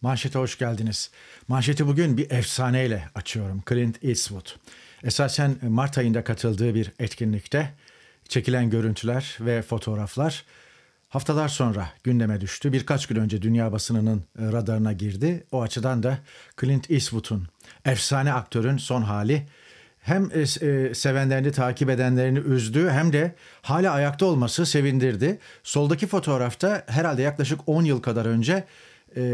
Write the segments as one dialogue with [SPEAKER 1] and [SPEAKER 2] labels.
[SPEAKER 1] Manşete hoş geldiniz. Manşeti bugün bir efsaneyle açıyorum. Clint Eastwood. Esasen e, Mart ayında katıldığı bir etkinlikte çekilen görüntüler ve fotoğraflar haftalar sonra gündeme düştü. Birkaç gün önce dünya basınının e, radarına girdi. O açıdan da Clint Eastwood'un, efsane aktörün son hali hem e, sevenlerini takip edenlerini üzdü hem de hala ayakta olması sevindirdi. Soldaki fotoğrafta herhalde yaklaşık 10 yıl kadar önce e,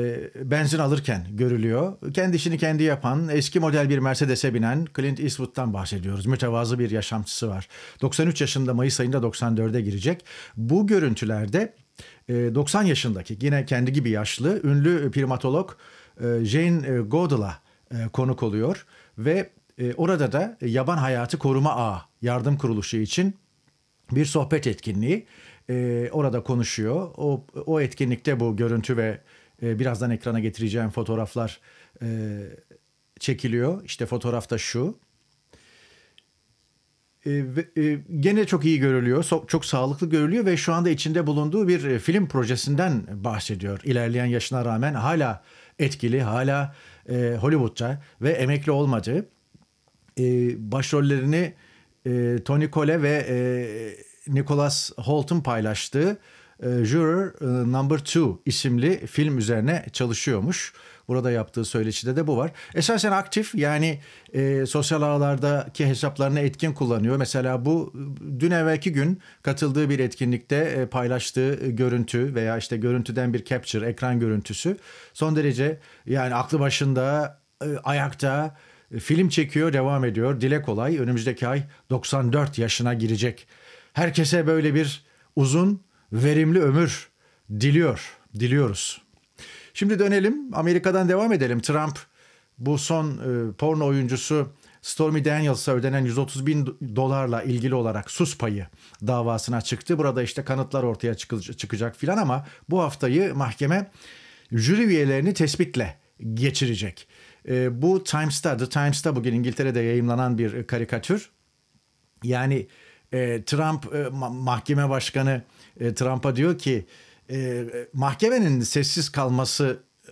[SPEAKER 1] benzin alırken görülüyor. Kendi işini kendi yapan, eski model bir Mercedes'e binen Clint Eastwood'dan bahsediyoruz. Mütevazı bir yaşamçısı var. 93 yaşında Mayıs ayında 94'e girecek. Bu görüntülerde 90 e, yaşındaki yine kendi gibi yaşlı ünlü primatolog e, Jane Goodall'a konuk oluyor ve orada da Yaban Hayatı Koruma Ağı Yardım Kuruluşu için bir sohbet etkinliği orada konuşuyor. O, o etkinlikte bu görüntü ve e, birazdan ekrana getireceğim fotoğraflar e, çekiliyor. İşte fotoğrafta şu. E, e, gene çok iyi görülüyor, so, çok sağlıklı görülüyor ve şu anda içinde bulunduğu bir e, film projesinden bahsediyor. İlerleyen yaşına rağmen hala etkili, hala e, Hollywood'da ve emekli olmadı. E, başrollerini e, Tony Cole ve e, Nicholas Holt'un paylaştığı e, juror e, Number Two isimli film üzerine çalışıyormuş. Burada yaptığı söyleşide de bu var. Esasen aktif yani e, sosyal ağlardaki hesaplarını etkin kullanıyor. Mesela bu dün evvelki gün katıldığı bir etkinlikte e, paylaştığı görüntü veya işte görüntüden bir capture, ekran görüntüsü son derece yani aklı başında, e, ayakta, e, film çekiyor, devam ediyor. Dile kolay önümüzdeki ay 94 yaşına girecek. Herkese böyle bir uzun verimli ömür diliyor, diliyoruz. Şimdi dönelim Amerika'dan devam edelim. Trump bu son e, porno oyuncusu Stormy Daniels'a ödenen 130 bin dolarla ilgili olarak sus payı davasına çıktı. Burada işte kanıtlar ortaya çıkacak, filan ama bu haftayı mahkeme jüri üyelerini tespitle geçirecek. E, bu Times'ta, The Times'ta bugün İngiltere'de yayınlanan bir karikatür. Yani e, Trump e, mahkeme başkanı e, Trump'a diyor ki e, mahkemenin sessiz kalması e,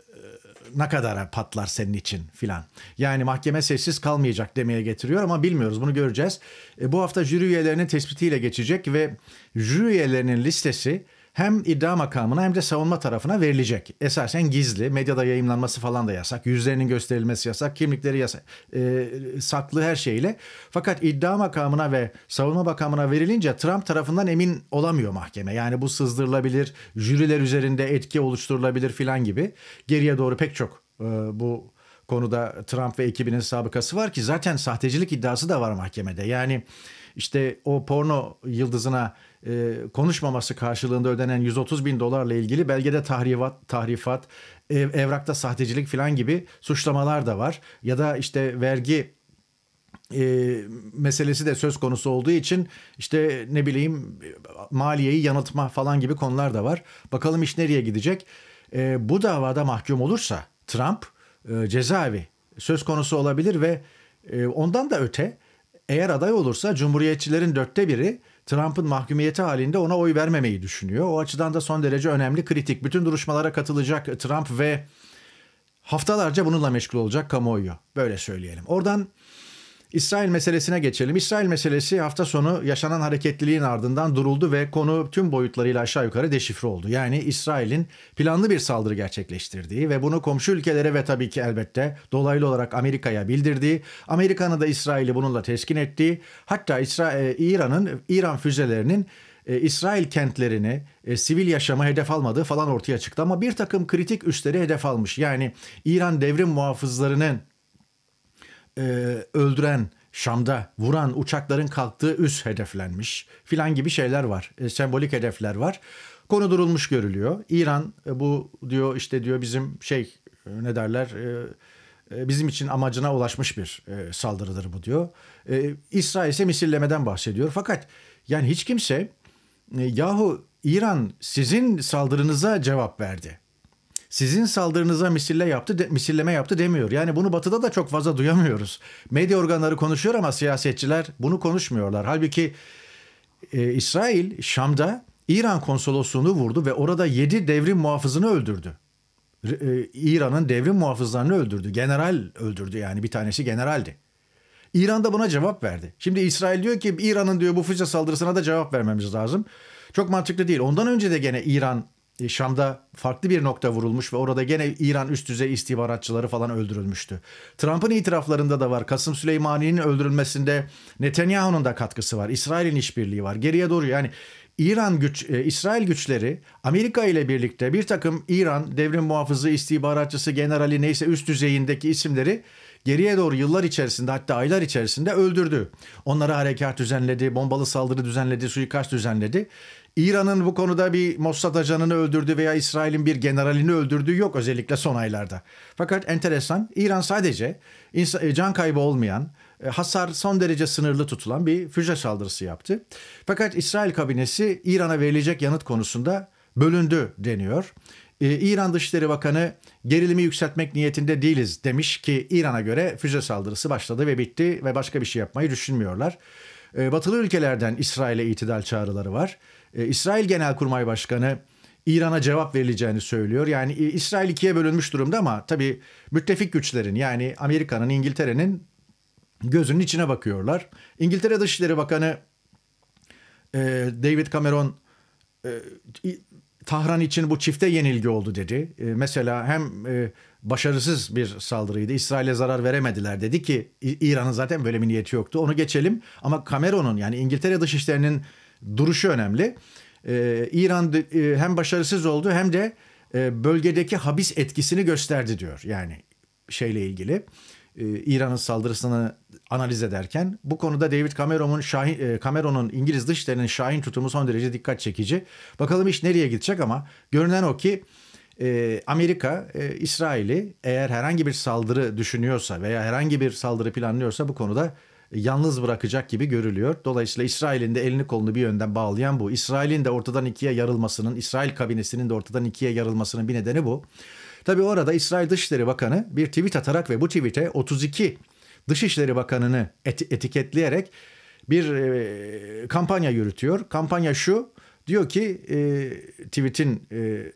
[SPEAKER 1] ne kadara patlar senin için filan. Yani mahkeme sessiz kalmayacak demeye getiriyor ama bilmiyoruz bunu göreceğiz. E, bu hafta jüri üyelerinin tespitiyle geçecek ve jüri üyelerinin listesi hem iddia makamına hem de savunma tarafına verilecek. Esasen gizli, medyada yayınlanması falan da yasak, yüzlerinin gösterilmesi yasak, kimlikleri yasak, e, saklı her şeyle. Fakat iddia makamına ve savunma makamına verilince Trump tarafından emin olamıyor mahkeme. Yani bu sızdırılabilir, jüriler üzerinde etki oluşturulabilir filan gibi. Geriye doğru pek çok e, bu konuda Trump ve ekibinin sabıkası var ki zaten sahtecilik iddiası da var mahkemede. Yani işte o porno yıldızına e, konuşmaması karşılığında ödenen 130 bin dolarla ilgili belgede tahrivat, tahrifat, ev, evrakta sahtecilik falan gibi suçlamalar da var. Ya da işte vergi e, meselesi de söz konusu olduğu için işte ne bileyim maliyeyi yanıltma falan gibi konular da var. Bakalım iş nereye gidecek? E, bu davada mahkum olursa Trump e, cezaevi söz konusu olabilir ve e, ondan da öte eğer aday olursa Cumhuriyetçilerin dörtte biri Trump'ın mahkumiyeti halinde ona oy vermemeyi düşünüyor. O açıdan da son derece önemli kritik. Bütün duruşmalara katılacak Trump ve haftalarca bununla meşgul olacak kamuoyu. Böyle söyleyelim. Oradan İsrail meselesine geçelim. İsrail meselesi hafta sonu yaşanan hareketliliğin ardından duruldu ve konu tüm boyutlarıyla aşağı yukarı deşifre oldu. Yani İsrail'in planlı bir saldırı gerçekleştirdiği ve bunu komşu ülkelere ve tabii ki elbette dolaylı olarak Amerika'ya bildirdiği, Amerika'nın da İsrail'i bununla teskin ettiği, hatta e, İran'ın İran füzelerinin e, İsrail kentlerini e, sivil yaşama hedef almadığı falan ortaya çıktı ama bir takım kritik üsleri hedef almış. Yani İran devrim muhafızlarının e, öldüren, Şam'da vuran uçakların kalktığı üs hedeflenmiş filan gibi şeyler var. E, sembolik hedefler var. Konu durulmuş görülüyor. İran e, bu diyor işte diyor bizim şey e, ne derler e, e bizim için amacına ulaşmış bir e, saldırıdır bu diyor. E, İsrail ise misillemeden bahsediyor. Fakat yani hiç kimse e, yahu İran sizin saldırınıza cevap verdi sizin saldırınıza misille yaptı, de, misilleme yaptı demiyor. Yani bunu batıda da çok fazla duyamıyoruz. Medya organları konuşuyor ama siyasetçiler bunu konuşmuyorlar. Halbuki e, İsrail Şam'da İran konsolosluğunu vurdu ve orada 7 devrim muhafızını öldürdü. E, İran'ın devrim muhafızlarını öldürdü. General öldürdü yani bir tanesi generaldi. İran da buna cevap verdi. Şimdi İsrail diyor ki İran'ın diyor bu füze saldırısına da cevap vermemiz lazım. Çok mantıklı değil. Ondan önce de gene İran e, Şam'da farklı bir nokta vurulmuş ve orada gene İran üst düzey istihbaratçıları falan öldürülmüştü. Trump'ın itiraflarında da var. Kasım Süleymani'nin öldürülmesinde Netanyahu'nun da katkısı var. İsrail'in işbirliği var. Geriye doğru yani İran güç, e, İsrail güçleri Amerika ile birlikte bir takım İran devrim muhafızı, istihbaratçısı, generali neyse üst düzeyindeki isimleri geriye doğru yıllar içerisinde hatta aylar içerisinde öldürdü. Onlara harekat düzenledi, bombalı saldırı düzenledi, suikast düzenledi. İran'ın bu konuda bir Mossad ajanını öldürdü veya İsrail'in bir generalini öldürdüğü yok özellikle son aylarda. Fakat enteresan İran sadece e, can kaybı olmayan, e, hasar son derece sınırlı tutulan bir füze saldırısı yaptı. Fakat İsrail kabinesi İran'a verilecek yanıt konusunda bölündü deniyor. E, İran Dışişleri Bakanı gerilimi yükseltmek niyetinde değiliz demiş ki İran'a göre füze saldırısı başladı ve bitti ve başka bir şey yapmayı düşünmüyorlar. Ee, batılı ülkelerden İsrail'e itidal çağrıları var. Ee, İsrail Genelkurmay Başkanı İran'a cevap verileceğini söylüyor. Yani İsrail ikiye bölünmüş durumda ama tabii müttefik güçlerin yani Amerika'nın, İngiltere'nin gözünün içine bakıyorlar. İngiltere Dışişleri Bakanı e, David Cameron e, Tahran için bu çifte yenilgi oldu dedi. E, mesela hem e, başarısız bir saldırıydı. İsrail'e zarar veremediler dedi ki İran'ın zaten böyle bir niyeti yoktu. Onu geçelim ama Cameron'un yani İngiltere Dışişleri'nin duruşu önemli. E, İran hem başarısız oldu hem de bölgedeki habis etkisini gösterdi diyor. Yani şeyle ilgili İran'ın saldırısını analiz ederken. Bu konuda David Cameron'un Şahin, e, Cameron'un İngiliz dışlarının şahin tutumu son derece dikkat çekici. Bakalım iş nereye gidecek ama görünen o ki e, Amerika e, İsrail'i eğer herhangi bir saldırı düşünüyorsa veya herhangi bir saldırı planlıyorsa bu konuda yalnız bırakacak gibi görülüyor. Dolayısıyla İsrail'in de elini kolunu bir yönden bağlayan bu. İsrail'in de ortadan ikiye yarılmasının, İsrail kabinesinin de ortadan ikiye yarılmasının bir nedeni bu. Tabi orada İsrail Dışişleri Bakanı bir tweet atarak ve bu tweete 32 Dışişleri Bakanı'nı et, etiketleyerek bir e, kampanya yürütüyor. Kampanya şu diyor ki e, tweetin e,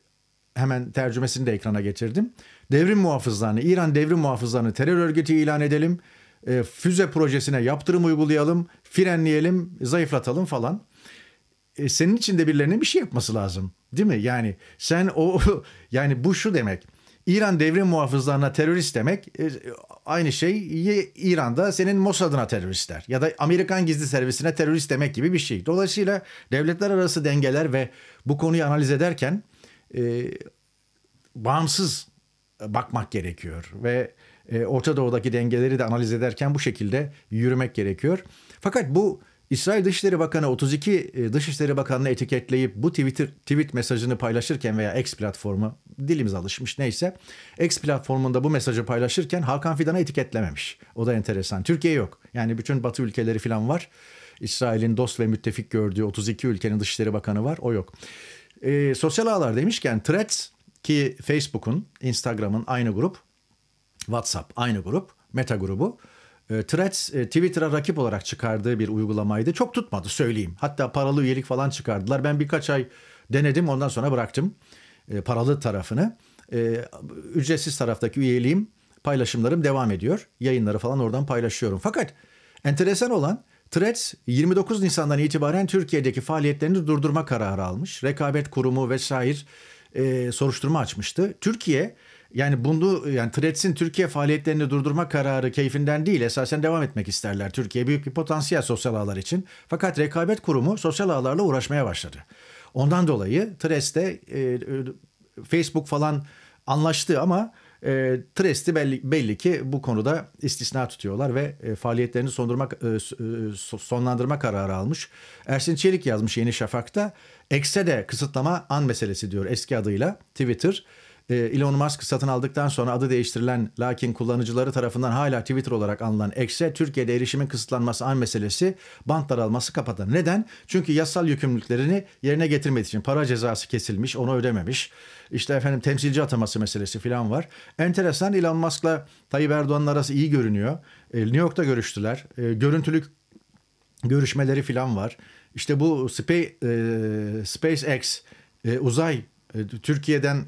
[SPEAKER 1] hemen tercümesini de ekrana getirdim. Devrim muhafızlarını, İran devrim muhafızlarını terör örgütü ilan edelim. E, füze projesine yaptırım uygulayalım, frenleyelim, zayıflatalım falan. E, senin için de birilerinin bir şey yapması lazım. Değil mi? Yani sen o yani bu şu demek. İran devrim muhafızlarına terörist demek e, aynı şey İran'da senin Mossad'ına teröristler ya da Amerikan gizli servisine terörist demek gibi bir şey. Dolayısıyla devletler arası dengeler ve bu konuyu analiz ederken e, bağımsız bakmak gerekiyor ve e, Orta Doğu'daki dengeleri de analiz ederken bu şekilde yürümek gerekiyor. Fakat bu İsrail Dışişleri Bakanı 32 e, Dışişleri Bakanı'nı etiketleyip bu Twitter tweet mesajını paylaşırken veya X platformu dilimiz alışmış neyse X platformunda bu mesajı paylaşırken Hakan Fidan'ı etiketlememiş. O da enteresan. Türkiye yok. Yani bütün Batı ülkeleri falan var. İsrail'in dost ve müttefik gördüğü 32 ülkenin Dışişleri Bakanı var. O yok. E, sosyal ağlar demişken Threads ki Facebook'un, Instagram'ın aynı grup, WhatsApp aynı grup, Meta grubu ee, Threads e, Twitter'a rakip olarak çıkardığı bir uygulamaydı. Çok tutmadı söyleyeyim. Hatta paralı üyelik falan çıkardılar. Ben birkaç ay denedim ondan sonra bıraktım e, paralı tarafını. E, ücretsiz taraftaki üyeliğim paylaşımlarım devam ediyor. Yayınları falan oradan paylaşıyorum. Fakat enteresan olan Threads 29 Nisan'dan itibaren Türkiye'deki faaliyetlerini durdurma kararı almış. Rekabet kurumu vesaire soruşturma açmıştı. Türkiye yani bunu yani Threads'in Türkiye faaliyetlerini durdurma kararı keyfinden değil esasen devam etmek isterler. Türkiye büyük bir potansiyel sosyal ağlar için. Fakat rekabet kurumu sosyal ağlarla uğraşmaya başladı. Ondan dolayı Threads'te e, e, Facebook falan anlaştı ama e, Trest'i belli, belli ki bu konuda istisna tutuyorlar ve e, faaliyetlerini sondurmak, e, e sonlandırma kararı almış. Ersin Çelik yazmış Yeni Şafak'ta. Ekse de kısıtlama an meselesi diyor eski adıyla Twitter. Ee, Elon Musk satın aldıktan sonra adı değiştirilen lakin kullanıcıları tarafından hala Twitter olarak anılan X'e Türkiye'de erişimin kısıtlanması an meselesi bant daralması kapatın. Neden? Çünkü yasal yükümlülüklerini yerine getirmediği için para cezası kesilmiş, onu ödememiş. İşte efendim temsilci ataması meselesi filan var. Enteresan Elon Musk'la Tayyip Erdoğan'ın arası iyi görünüyor. Ee, New York'ta görüştüler. Ee, görüntülük görüşmeleri filan var. İşte bu Space, e, SpaceX e, uzay e, Türkiye'den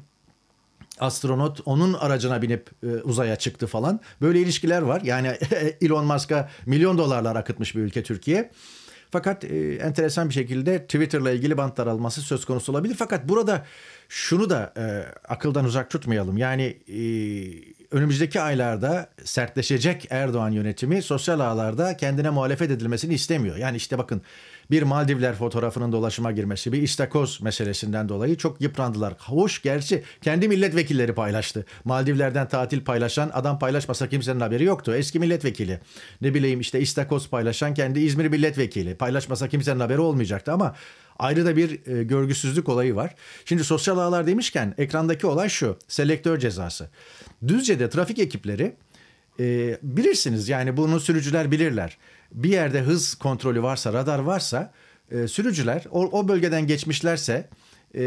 [SPEAKER 1] astronot onun aracına binip e, uzaya çıktı falan. Böyle ilişkiler var. Yani Elon Musk'a milyon dolarlar akıtmış bir ülke Türkiye. Fakat e, enteresan bir şekilde Twitter'la ilgili bant alması söz konusu olabilir. Fakat burada şunu da e, akıldan uzak tutmayalım. Yani e, önümüzdeki aylarda sertleşecek Erdoğan yönetimi sosyal ağlarda kendine muhalefet edilmesini istemiyor. Yani işte bakın bir Maldivler fotoğrafının dolaşıma girmesi, bir istakoz meselesinden dolayı çok yıprandılar. Hoş gerçi kendi milletvekilleri paylaştı. Maldivler'den tatil paylaşan adam paylaşmasa kimsenin haberi yoktu. Eski milletvekili. Ne bileyim işte istakoz paylaşan kendi İzmir milletvekili. Paylaşmasa kimsenin haberi olmayacaktı ama ayrı da bir e, görgüsüzlük olayı var. Şimdi sosyal ağlar demişken ekrandaki olay şu. Selektör cezası. Düzce'de trafik ekipleri e, bilirsiniz yani bunu sürücüler bilirler. Bir yerde hız kontrolü varsa, radar varsa e, sürücüler o, o bölgeden geçmişlerse e,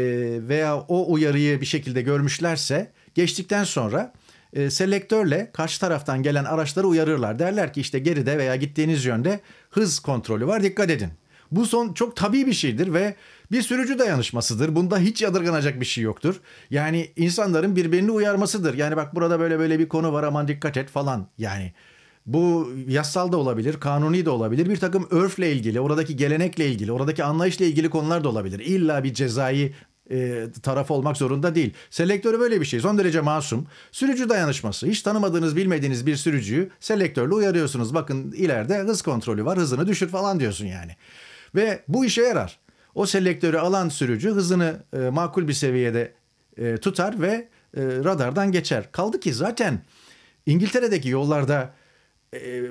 [SPEAKER 1] veya o uyarıyı bir şekilde görmüşlerse geçtikten sonra e, selektörle karşı taraftan gelen araçları uyarırlar. Derler ki işte geride veya gittiğiniz yönde hız kontrolü var dikkat edin. Bu son çok tabii bir şeydir ve bir sürücü dayanışmasıdır. Bunda hiç yadırganacak bir şey yoktur. Yani insanların birbirini uyarmasıdır. Yani bak burada böyle böyle bir konu var aman dikkat et falan. Yani bu yasal da olabilir, kanuni de olabilir. Bir takım örfle ilgili, oradaki gelenekle ilgili, oradaki anlayışla ilgili konular da olabilir. İlla bir cezai e, taraf olmak zorunda değil. Selektörü böyle bir şey. Son derece masum. Sürücü dayanışması. Hiç tanımadığınız, bilmediğiniz bir sürücüyü selektörle uyarıyorsunuz. Bakın ileride hız kontrolü var. Hızını düşür falan diyorsun yani. Ve bu işe yarar. O selektörü alan sürücü hızını e, makul bir seviyede e, tutar ve e, radardan geçer. Kaldı ki zaten İngiltere'deki yollarda e,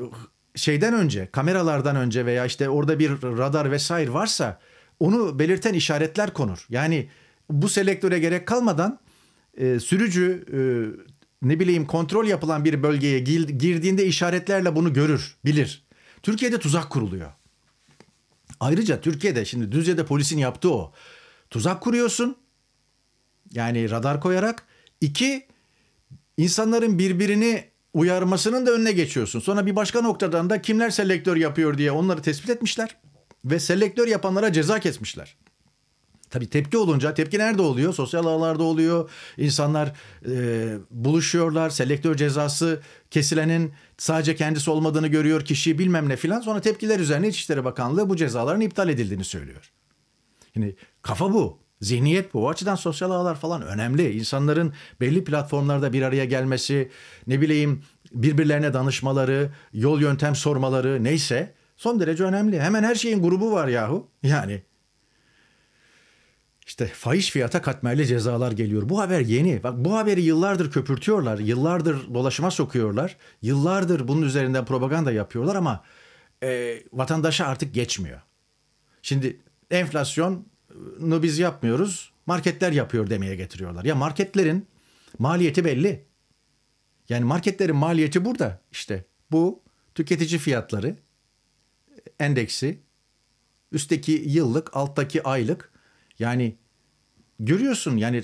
[SPEAKER 1] şeyden önce, kameralardan önce veya işte orada bir radar vesaire varsa onu belirten işaretler konur. Yani bu selektöre gerek kalmadan e, sürücü e, ne bileyim kontrol yapılan bir bölgeye girdiğinde işaretlerle bunu görür, bilir. Türkiye'de tuzak kuruluyor. Ayrıca Türkiye'de şimdi Düzce'de polisin yaptığı o. Tuzak kuruyorsun. Yani radar koyarak. iki insanların birbirini uyarmasının da önüne geçiyorsun. Sonra bir başka noktadan da kimler selektör yapıyor diye onları tespit etmişler. Ve selektör yapanlara ceza kesmişler. Tabii tepki olunca tepki nerede oluyor? Sosyal ağlarda oluyor. İnsanlar e, buluşuyorlar. Selektör cezası kesilenin sadece kendisi olmadığını görüyor kişi bilmem ne filan. Sonra tepkiler üzerine İçişleri Bakanlığı bu cezaların iptal edildiğini söylüyor. Yani kafa bu. Zihniyet bu. O açıdan sosyal ağlar falan önemli. İnsanların belli platformlarda bir araya gelmesi, ne bileyim birbirlerine danışmaları, yol yöntem sormaları neyse son derece önemli. Hemen her şeyin grubu var yahu. Yani işte fahiş fiyata katmerli cezalar geliyor. Bu haber yeni. Bak bu haberi yıllardır köpürtüyorlar. Yıllardır dolaşıma sokuyorlar. Yıllardır bunun üzerinden propaganda yapıyorlar ama e, vatandaşa artık geçmiyor. Şimdi enflasyonu biz yapmıyoruz. Marketler yapıyor demeye getiriyorlar. Ya marketlerin maliyeti belli. Yani marketlerin maliyeti burada işte. Bu tüketici fiyatları e, endeksi üstteki yıllık, alttaki aylık yani görüyorsun yani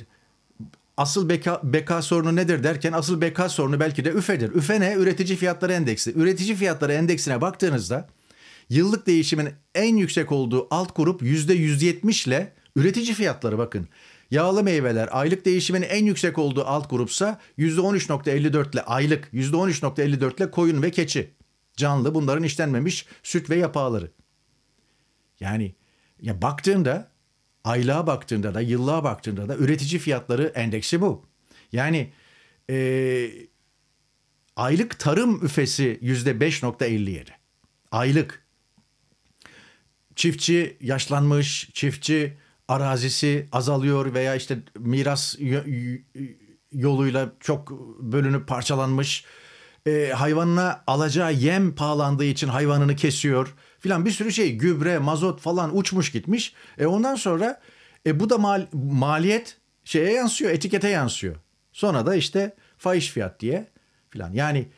[SPEAKER 1] asıl beka, beka sorunu nedir derken asıl beka sorunu belki de üfedir. Üfe ne? Üretici fiyatları endeksi. Üretici fiyatları endeksine baktığınızda yıllık değişimin en yüksek olduğu alt grup %170 ile üretici fiyatları bakın. Yağlı meyveler aylık değişimin en yüksek olduğu alt grupsa %13.54 ile aylık %13.54 ile koyun ve keçi. Canlı bunların işlenmemiş süt ve yapağları. Yani ya baktığında aylığa baktığında da yıllığa baktığında da üretici fiyatları endeksi bu. Yani e, aylık tarım üfesi yüzde 5.57. Aylık. Çiftçi yaşlanmış, çiftçi arazisi azalıyor veya işte miras yoluyla çok bölünüp parçalanmış. E, hayvanına alacağı yem pahalandığı için hayvanını kesiyor filan bir sürü şey gübre, mazot falan uçmuş gitmiş. E ondan sonra e bu da mal, maliyet şeye yansıyor, etikete yansıyor. Sonra da işte fahiş fiyat diye filan. Yani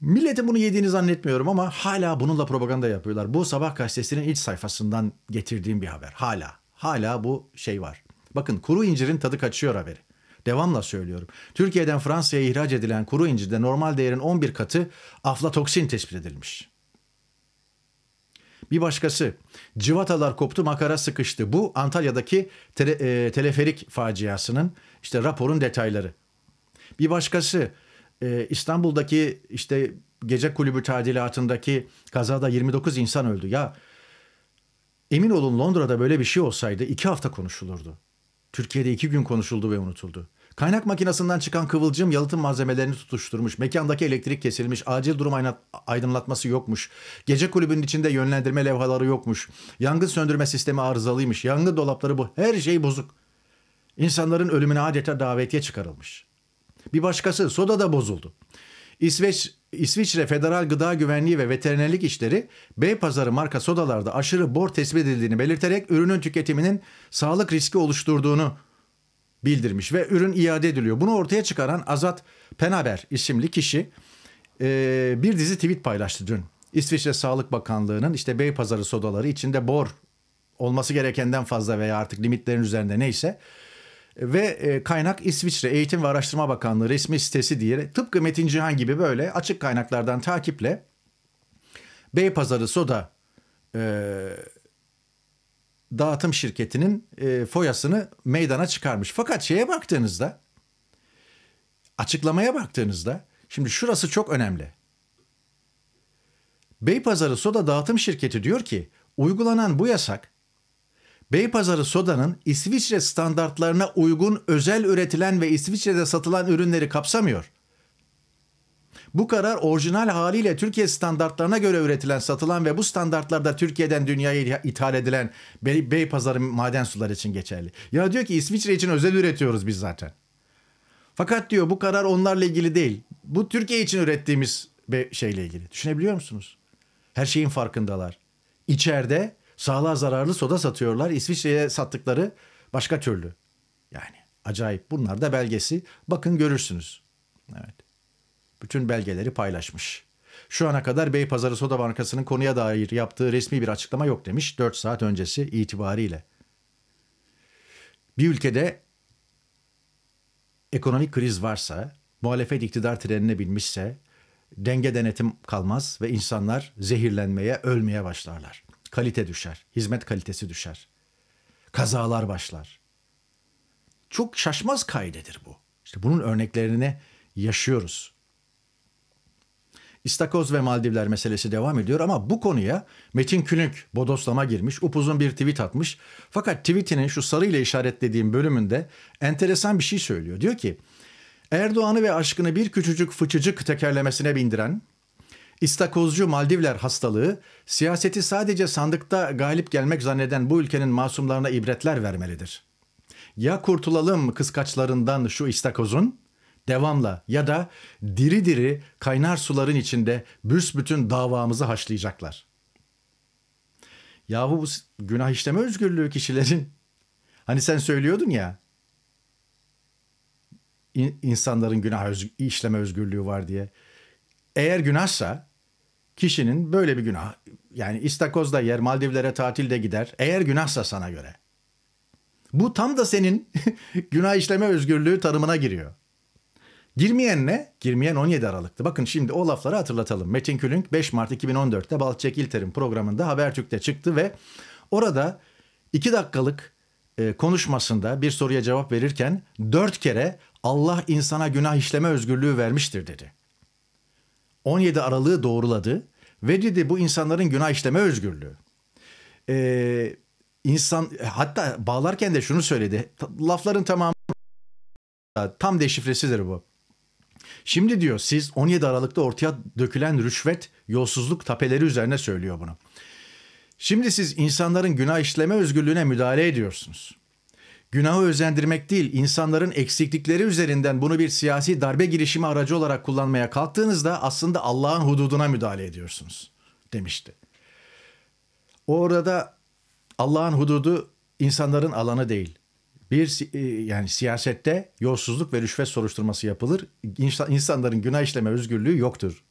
[SPEAKER 1] milletin bunu yediğini zannetmiyorum ama hala bununla propaganda yapıyorlar. Bu sabah gazetesinin iç sayfasından getirdiğim bir haber. Hala. Hala bu şey var. Bakın kuru incirin tadı kaçıyor haberi. Devamla söylüyorum. Türkiye'den Fransa'ya ihraç edilen kuru incirde normal değerin 11 katı aflatoksin tespit edilmiş. Bir başkası cıvatalar koptu makara sıkıştı. Bu Antalya'daki tele, e, teleferik faciasının işte raporun detayları. Bir başkası e, İstanbul'daki işte gece kulübü tadilatındaki kazada 29 insan öldü. Ya emin olun Londra'da böyle bir şey olsaydı iki hafta konuşulurdu. Türkiye'de iki gün konuşuldu ve unutuldu. Kaynak makinesinden çıkan kıvılcım yalıtım malzemelerini tutuşturmuş. Mekandaki elektrik kesilmiş. Acil durum aydınlatması yokmuş. Gece kulübünün içinde yönlendirme levhaları yokmuş. Yangın söndürme sistemi arızalıymış. Yangın dolapları bu. Her şey bozuk. İnsanların ölümüne adeta davetiye çıkarılmış. Bir başkası soda da bozuldu. İsveç İsviçre Federal Gıda Güvenliği ve Veterinerlik İşleri B pazarı marka sodalarda aşırı bor tespit edildiğini belirterek ürünün tüketiminin sağlık riski oluşturduğunu bildirmiş ve ürün iade ediliyor. Bunu ortaya çıkaran Azat Penaber isimli kişi e, bir dizi tweet paylaştı dün. İsviçre Sağlık Bakanlığı'nın işte Beypazarı sodaları içinde bor olması gerekenden fazla veya artık limitlerin üzerinde neyse ve e, kaynak İsviçre Eğitim ve Araştırma Bakanlığı resmi sitesi diye tıpkı Metin Cihan gibi böyle açık kaynaklardan takiple Beypazarı soda e, dağıtım şirketinin e, foyasını meydana çıkarmış. Fakat şeye baktığınızda açıklamaya baktığınızda şimdi şurası çok önemli. Beypazarı Soda Dağıtım Şirketi diyor ki uygulanan bu yasak Beypazarı Soda'nın İsviçre standartlarına uygun özel üretilen ve İsviçre'de satılan ürünleri kapsamıyor. Bu karar orijinal haliyle Türkiye standartlarına göre üretilen, satılan ve bu standartlarda Türkiye'den dünyaya ithal edilen Bey, Beypazarı maden suları için geçerli. Ya diyor ki İsviçre için özel üretiyoruz biz zaten. Fakat diyor bu karar onlarla ilgili değil. Bu Türkiye için ürettiğimiz şeyle ilgili. Düşünebiliyor musunuz? Her şeyin farkındalar. İçeride sağlığa zararlı soda satıyorlar. İsviçre'ye sattıkları başka türlü. Yani acayip. Bunlar da belgesi. Bakın görürsünüz. Evet bütün belgeleri paylaşmış. Şu ana kadar Beypazarı Soda Bankası'nın konuya dair yaptığı resmi bir açıklama yok demiş 4 saat öncesi itibariyle. Bir ülkede ekonomik kriz varsa, muhalefet iktidar trenine binmişse denge denetim kalmaz ve insanlar zehirlenmeye, ölmeye başlarlar. Kalite düşer, hizmet kalitesi düşer. Kazalar başlar. Çok şaşmaz kaydedir bu. İşte bunun örneklerini yaşıyoruz. İstakoz ve Maldivler meselesi devam ediyor ama bu konuya Metin Külünk bodoslama girmiş, upuzun bir tweet atmış. Fakat tweetinin şu sarıyla işaretlediğim bölümünde enteresan bir şey söylüyor. Diyor ki Erdoğan'ı ve aşkını bir küçücük fıçıcık tekerlemesine bindiren İstakozcu Maldivler hastalığı siyaseti sadece sandıkta galip gelmek zanneden bu ülkenin masumlarına ibretler vermelidir. Ya kurtulalım kıskaçlarından şu istakozun devamla ya da diri diri kaynar suların içinde büsbütün davamızı haşlayacaklar. Yahu bu günah işleme özgürlüğü kişilerin. Hani sen söylüyordun ya insanların günah işleme özgürlüğü var diye. Eğer günahsa kişinin böyle bir günah yani istakoz yer Maldivlere tatilde gider eğer günahsa sana göre. Bu tam da senin günah işleme özgürlüğü tanımına giriyor. Girmeyen ne? Girmeyen 17 Aralık'tı. Bakın şimdi o lafları hatırlatalım. Metin Külünk 5 Mart 2014'te Balçek İlter'in programında Habertürk'te çıktı ve orada 2 dakikalık e, konuşmasında bir soruya cevap verirken 4 kere Allah insana günah işleme özgürlüğü vermiştir dedi. 17 Aralık'ı doğruladı ve dedi bu insanların günah işleme özgürlüğü. Ee, insan e, hatta bağlarken de şunu söyledi. Lafların tamamı tam deşifresidir bu. Şimdi diyor siz 17 Aralık'ta ortaya dökülen rüşvet, yolsuzluk tapeleri üzerine söylüyor bunu. Şimdi siz insanların günah işleme özgürlüğüne müdahale ediyorsunuz. Günahı özendirmek değil, insanların eksiklikleri üzerinden bunu bir siyasi darbe girişimi aracı olarak kullanmaya kalktığınızda aslında Allah'ın hududuna müdahale ediyorsunuz demişti. Orada Allah'ın hududu insanların alanı değil bir e, yani siyasette yolsuzluk ve rüşvet soruşturması yapılır. İnsan, insanların günah işleme özgürlüğü yoktur.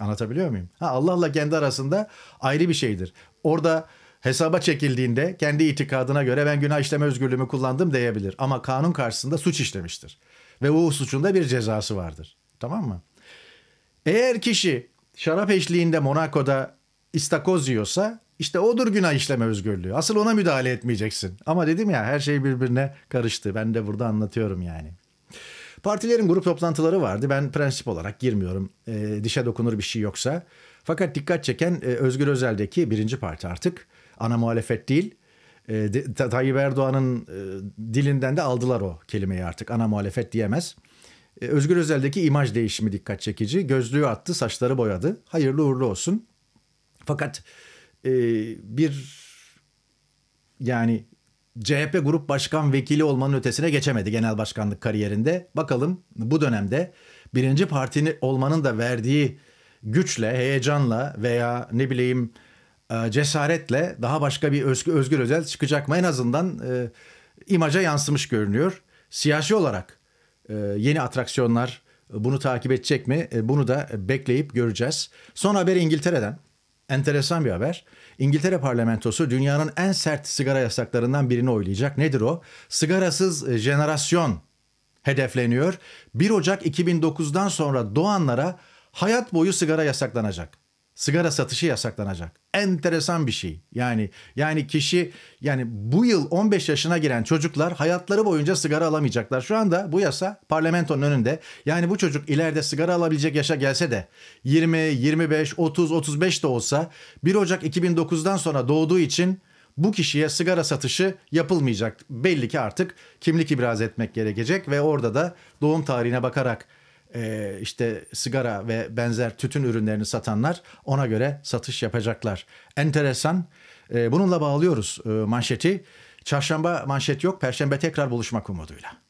[SPEAKER 1] Anlatabiliyor muyum? Ha Allah'la kendi arasında ayrı bir şeydir. Orada hesaba çekildiğinde kendi itikadına göre ben günah işleme özgürlüğümü kullandım diyebilir. Ama kanun karşısında suç işlemiştir. Ve o suçunda bir cezası vardır. Tamam mı? Eğer kişi şarap eşliğinde Monaco'da istakoz yiyorsa işte odur günah işleme özgürlüğü. Asıl ona müdahale etmeyeceksin. Ama dedim ya her şey birbirine karıştı. Ben de burada anlatıyorum yani. Partilerin grup toplantıları vardı. Ben prensip olarak girmiyorum. E, dişe dokunur bir şey yoksa. Fakat dikkat çeken e, Özgür Özel'deki birinci parti artık. Ana muhalefet değil. E, de, Tayyip Erdoğan'ın e, dilinden de aldılar o kelimeyi artık. Ana muhalefet diyemez. E, Özgür Özel'deki imaj değişimi dikkat çekici. Gözlüğü attı, saçları boyadı. Hayırlı uğurlu olsun. Fakat e, bir yani CHP Grup Başkan Vekili olmanın ötesine geçemedi genel başkanlık kariyerinde. Bakalım bu dönemde birinci partini olmanın da verdiği güçle, heyecanla veya ne bileyim e, cesaretle daha başka bir özgür, özgür özel çıkacak mı? En azından e, imaja yansımış görünüyor. Siyasi olarak e, yeni atraksiyonlar bunu takip edecek mi? E, bunu da bekleyip göreceğiz. Son haber İngiltere'den. Enteresan bir haber. İngiltere parlamentosu dünyanın en sert sigara yasaklarından birini oylayacak. Nedir o? Sigarasız e, jenerasyon hedefleniyor. 1 Ocak 2009'dan sonra doğanlara hayat boyu sigara yasaklanacak sigara satışı yasaklanacak. Enteresan bir şey. Yani yani kişi yani bu yıl 15 yaşına giren çocuklar hayatları boyunca sigara alamayacaklar. Şu anda bu yasa parlamentonun önünde. Yani bu çocuk ileride sigara alabilecek yaşa gelse de 20, 25, 30, 35 de olsa 1 Ocak 2009'dan sonra doğduğu için bu kişiye sigara satışı yapılmayacak. Belli ki artık kimlik ibraz etmek gerekecek ve orada da doğum tarihine bakarak e, işte sigara ve benzer tütün ürünlerini satanlar ona göre satış yapacaklar. Enteresan. Ee, bununla bağlıyoruz e, manşeti. Çarşamba manşet yok, perşembe tekrar buluşmak umuduyla.